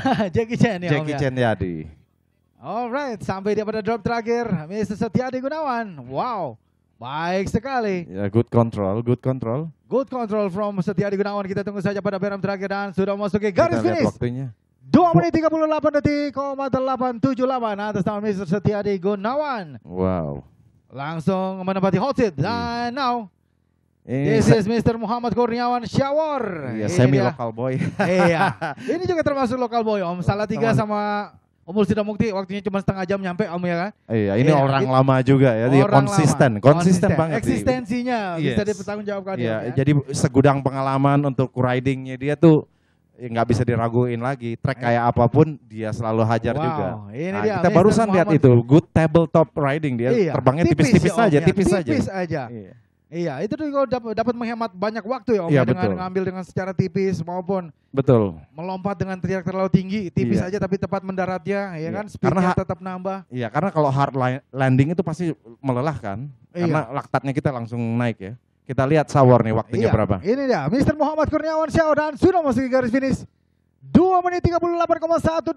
Jackie Chan ya Jackie ya? Chan ya. di. Alright, sampai dia pada drop terakhir, Mr. Setiadi Gunawan. Wow, baik sekali. yeah, good control, good control. Good control from Setiadi Gunawan. Kita tunggu saja pada berem terakhir dan sudah masuk ke garis Kita finish. waktunya. 2 menit 38 detik, 878 atas nama Mr. Setiadi Gunawan. Wow. Langsung menempati hot seat. Dan now, ini eh. This is Mr. Muhammad Kurniawan Syawar. Iya, semi lokal boy. iya. Ini juga termasuk lokal boy. Om Salatiga Teman. sama Omul tidak mukti waktunya cuma setengah jam nyampe om ya kan? Iya, ini iya, orang lama juga ya, dia konsisten, konsisten, konsisten banget. Eksistensinya yes. bisa dipertanggungjawabkan. Iya, ya. jadi segudang pengalaman untuk ridingnya dia tuh ya nggak ya bisa diraguin lagi. trek kayak eh. apapun dia selalu hajar wow, juga. Ini nah, dia, kita Mr. barusan Muhammad. lihat itu, good tabletop riding dia iya, terbangnya tipis-tipis saja, ya, ya. tipis saja. Tipis aja. Iya. Iya, itu juga dapat dapat menghemat banyak waktu ya Om iya, ya, dengan betul. ngambil dengan secara tipis maupun betul. Melompat dengan teriak terlalu tinggi, tipis iya. aja tapi tepat mendaratnya, ya iya. kan? Speednya karena, tetap nambah. Iya, karena kalau hard landing itu pasti melelahkan kan? iya. karena laktatnya kita langsung naik ya. Kita lihat sawar nih waktunya iya. berapa. Ini dia, Mr. Muhammad Kurniawan Syaw dan sudah masuk ke garis finish. 2 menit 38,181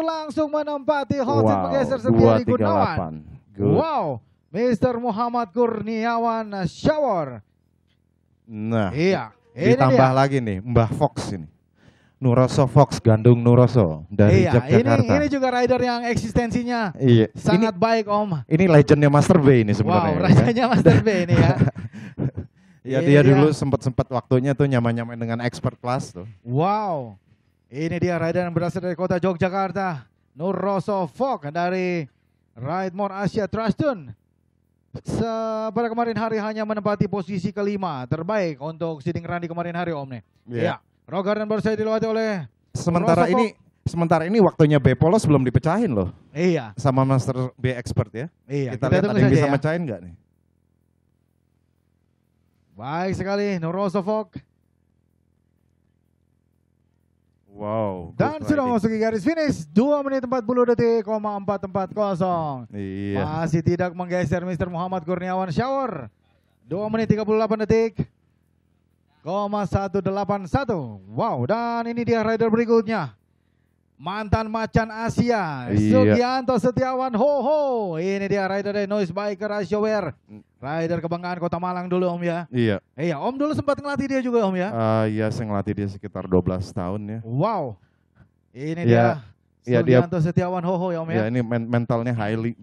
langsung menempati hot wow, seat bergeser Gunawan. Wow. Mr. Muhammad Kurniawan Shower, Nah, iya. ditambah dia. lagi nih Mbah Fox ini. Nuroso Fox Gandung Nuroso dari iya, Yogyakarta. Ini, ini juga rider yang eksistensinya iya. sangat ini, baik Om. Ini legendnya Master B ini sebenarnya. Wow, legendnya ya. Master B ini ya. ya dia iya. dulu sempat-sempat waktunya tuh nyaman-nyaman dengan expert class tuh. Wow. Ini dia rider yang berasal dari kota Yogyakarta. Nuroso Fox dari Ride More Asia Trustun pada kemarin hari hanya menempati posisi kelima terbaik untuk Siding Randi kemarin hari Om nih. Yeah. Ya. Iya. Rogar dan Barsai dilewati oleh sementara Rosako. ini sementara ini waktunya B Polos belum dipecahin loh. Iya. Sama Master B Expert ya. Iya. Kita, kita lihat ada yang bisa ya. mecahin nggak nih? Baik sekali Nurosofok Wow. Dan sudah memasuki garis finish 2 menit 40 detik, 440. Iya. Masih tidak menggeser Mr. Muhammad Kurniawan Shower. 2 menit 38 detik. 0,181. Wow, dan ini dia rider berikutnya. Mantan macan Asia, iya. Sugianto Setiawan Ho Ho. Ini dia rider dari Noise Biker Wear. Hmm. Rider kebanggaan Kota Malang dulu Om ya. Iya. Iya, eh, Om dulu sempat ngelatih dia juga Om ya. Uh, iya, saya ngelatih dia sekitar 12 tahun ya. Wow. Ini iya. dia. Iya dia Setiawan Hoho ya Om ya. Iya ini men mentalnya highly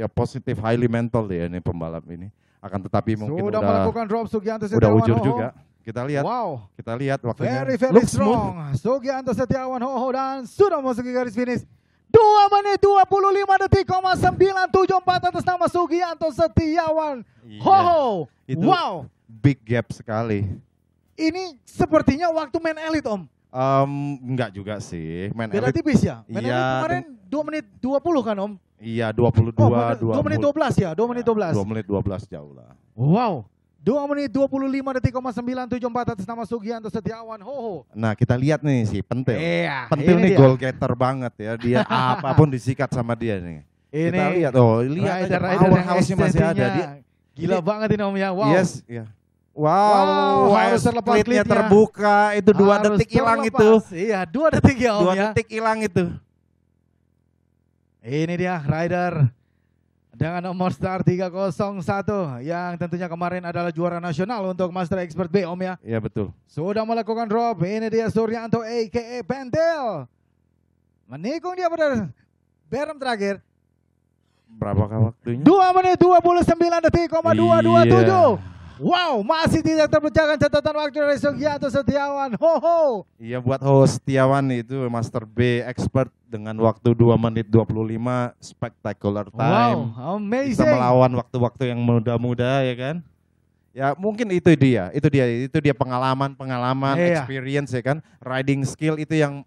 ya positif highly mental dia ini pembalap ini. Akan tetapi mungkin sudah udah melakukan drop Sugianto Setiawan udah ujur juga. Kita lihat. Wow. Kita lihat waktunya. Very very Look strong. Smooth. Sugianto Setiawan Hoho dan sudah masuk ke garis finish. 2 menit 25 detik, 974 atas nama Sugianto Setiawan. Iya, Ho, ho. itu wow. Big gap sekali. Ini sepertinya waktu main elit om. Um, enggak juga sih. Main Beda elite, tipis ya? Main iya, elite kemarin 2 menit 20 kan om? Iya 22. Oh, 20, 2 menit 12 ya? 2 menit 12. Iya, 2 menit 12 jauh lah. Wow. 2 menit 25 detik 974 atas nama Sugianto Setiawan Ho ho. Nah kita lihat nih si Pentil. Iya. Pentil ini nih goal getter banget ya. Dia apapun disikat sama dia nih. Ini kita lihat oh lihat rider, aja power house masih ada. Dia, gila ini, banget ini Om ya. Wow. Yes, iya. Wow, wow, harus terlepas klitnya terbuka itu dua harus detik hilang itu. Iya, dua detik ya Om dua ya. Dua detik hilang itu. Ini dia rider dengan nomor star 301 yang tentunya kemarin adalah juara nasional untuk Master Expert B Om ya. Iya betul. Sudah melakukan drop. Ini dia Suryanto AKA Pentel. Menikung dia pada berem terakhir. Berapakah waktunya? 2 menit 29 detik, 227. Iya. Wow, masih tidak terpecahkan catatan waktu dari Sugianto Setiawan. Ho ho. Iya buat host Setiawan itu Master B expert dengan waktu 2 menit 25 spectacular time. Wow, amazing. Bisa melawan waktu-waktu yang muda-muda ya kan? Ya mungkin itu dia, itu dia, itu dia pengalaman-pengalaman, yeah, experience ya kan, riding skill itu yang